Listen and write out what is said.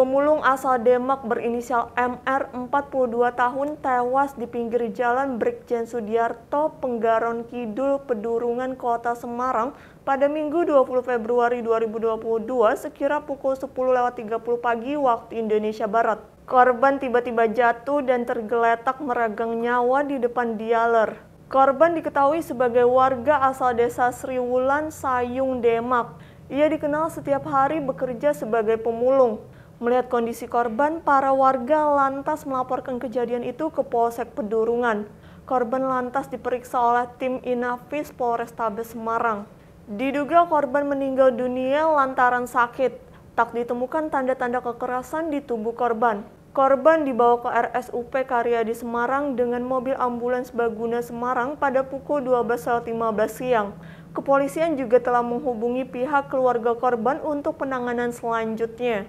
Pemulung asal Demak berinisial MR 42 tahun tewas di pinggir jalan Brigjen Sudiarto, Penggaron Kidul, Pedurungan, Kota Semarang pada Minggu 20 Februari 2022 sekira pukul 10.30 pagi waktu Indonesia Barat. Korban tiba-tiba jatuh dan tergeletak meregang nyawa di depan dialer. Korban diketahui sebagai warga asal desa Sriwulan, Sayung, Demak. Ia dikenal setiap hari bekerja sebagai pemulung. Melihat kondisi korban, para warga lantas melaporkan kejadian itu ke Polsek Pedurungan. Korban lantas diperiksa oleh tim Inafis Polrestabes Semarang. Diduga korban meninggal dunia lantaran sakit. Tak ditemukan tanda-tanda kekerasan di tubuh korban. Korban dibawa ke RSUP Karya di Semarang dengan mobil ambulans Baguna Semarang pada pukul 12.15 siang. Kepolisian juga telah menghubungi pihak keluarga korban untuk penanganan selanjutnya.